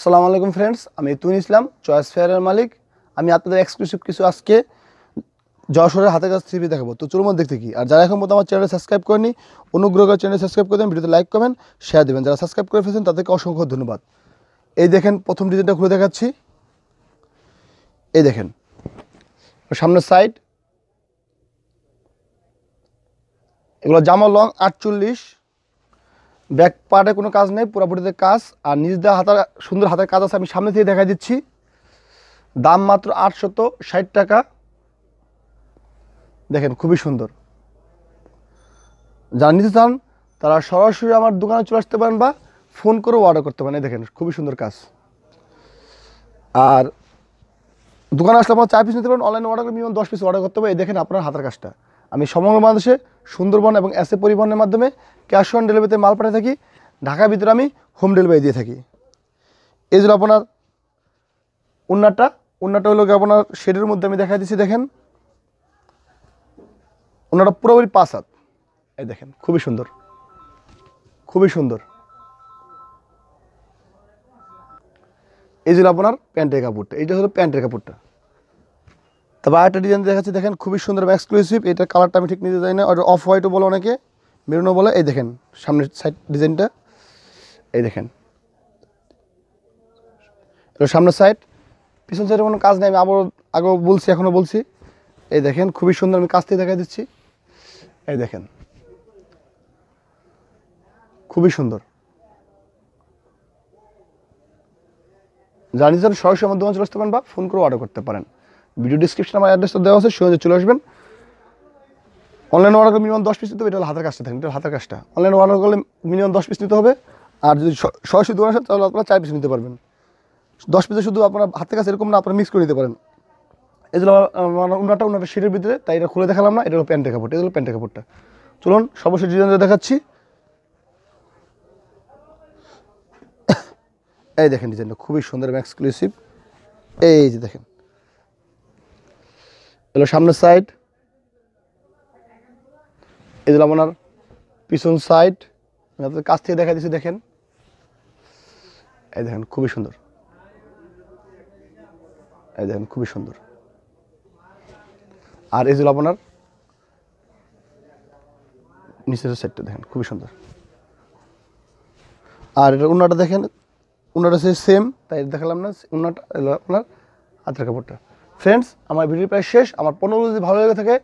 আসসালামু আলাইকুম ফ্রেন্ডস আমি তুন ইসলাম চয়েস ফেয়ারের মালিক আমি আপনাদের এক্সক্লুসিভ কিছু আজকে যশোরের হাতে কাজ থ্রিপি দেখাবো তো চলুন দেখতে কি আর যারা এখন মতো আমার চ্যানেল সাবস্ক্রাইব করেনি অনুগ্রহ করে চ্যানেল সাবস্ক্রাইব করে দেবেন ভিডিওতে লাইক করবেন শেয়ার দেবেন যারা সাবস্ক্রাইব করে ফেলেছেন তাদেরকে অসংখ্য ধন্যবাদ এই দেখেন প্রথম ডিজাইনটা খুলে দেখাচ্ছি এই দেখেন সামনের সাইড এগুলো জামা লং আটচল্লিশ ব্যাক পার্টে কোনো কাজ নেই পুরোপুরিতে কাজ আর নিজ দেওয়া হাতের সুন্দর হাতের কাজ আছে আমি সামনে থেকে দেখা দিচ্ছি দাম মাত্র আটশত ষাট টাকা দেখেন খুবই সুন্দর যারা নিতে চান তারা সরাসরি আমার দোকানে চলে আসতে পারেন বা ফোন করেও অর্ডার করতে পারেন দেখেন খুবই সুন্দর কাজ আর দোকানে আসলে আপনার চার পিস নিতে পারেন অনলাইনে অর্ডার করে মিনিমাম দশ পিস অর্ডার করতে পারে এই দেখেন আপনার হাতের কাজটা আমি সমগ্র বাংলাদেশে সুন্দরবন এবং এসএ পরিবহনের মাধ্যমে ক্যাশ অন ডেলিভারিতে মাল পাঠিয়ে থাকি ঢাকার ভিতরে আমি হোম ডেলিভারি দিয়ে থাকি এই জন্য আপনার উন্নারটা উন্নারটা হলো আপনার শেডের মধ্যে আমি দেখা দিচ্ছি দেখেন ওনারটা পুরোপুরি পাঁচ হাত এই দেখেন খুবই সুন্দর খুবই সুন্দর এই যে আপনার প্যান্টের কাপড়টা এইটা হলো প্যান্টের কাপড়টা তবে আরেকটা ডিজাইন দেখাচ্ছি দেখেন খুবই সুন্দর বা এক্সক্লুসিভ এটার কালারটা আমি ঠিক নিতে চাই না ওটা অফ হোয়াইটও বলো অনেকে মেরুনো বলে এই দেখেন সামনের সাইড ডিজাইনটা এই দেখেন সামনের সাইড পিছন সাইডে কোনো কাজ নেই আমি আবারও আগেও বলছি এখনও বলছি এই দেখেন খুবই সুন্দর আমি কাছ থেকে দেখা দিচ্ছি এই দেখেন খুবই সুন্দর জানি যেন সরাসরি আমার চলে আসতে পারেন বা ফোন করে অর্ডার করতে পারেন ভিডিও ডিসক্রিপশন আমার অ্যাড্রেসটা দেওয়া আছে সহজে চলে আসবেন অনলাইন অর্ডার করলে মিনিমাম দশ পিস নিতে হবে এটা হাতের কাজটা থাকবে এটা হাতের কাজটা অনলাইন অর্ডার করলে মিনিমাম দশ পিস নিতে হবে আর যদি সরাসরি দোকান আসেন তাহলে আপনারা চার পিস নিতে পারবেন দশ পিসে শুধু আপনার হাতের কাছে এরকম না আপনারা মিক্স করে নিতে পারেন এগুলো উনারটা উনাটা শেডের ভিতরে তাই এটা খুলে দেখালাম না এটা হলো প্যান্টের কাপড় এটা হলো প্যান্টের কাপড়টা চলুন সর্বশেষ ডিজাইনটা দেখাচ্ছি এই দেখেন ডিজাইনটা খুবই সুন্দর এবং এক্সক্লুসিভ এই যে দেখেন এগুলো সামনের সাইড এগুলো আপনার পিছন সাইড আপনাদের কাছ থেকে দেখা দিচ্ছি দেখেন এই দেখেন খুবই সুন্দর এই দেখেন খুবই সুন্দর আর এগুলো আপনার নিচের সেটটা দেখেন খুবই সুন্দর আর এটা উন্নাটা দেখেন উন্নাটা সেম তাই দেখালাম না উন্নাটা আপনার হাতের কাপড়টা ফ্রেন্ডস আমার ভিডিও প্রায় শেষ আমার পনেরো যদি ভালো লেগে থাকে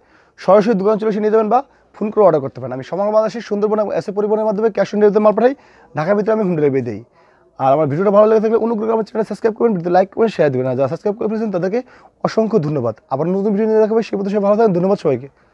সরাসরি দোকান চলে এসে নিয়ে যাবেন বা ফোন করে অর্ডার করতে পারেন আমি সমগ্র বাংলাদেশের সুন্দরবন এসে পরিবহনের মাধ্যমে ক্যাশ অন ডেলিভারি মাল পাঠাই ঢাকার ভিতরে আমি হোম ডেলিভারি দিই আর আমার ভিডিওটা ভালো লেগে থাকলে অনুগ্রহ আমার চ্যানেল সাবস্ক্রাইব করবেন ভিডিও লাইক করবেন শেয়ার দেবেন আর যারা সাবস্ক্রাইব করে ফেলেছেন তাদেরকে অসংখ্য ধন্যবাদ আবার নতুন ভিডিও নিয়ে দেখাবে সে প্রতি ভালো থাকেন ধন্যবাদ সবাইকে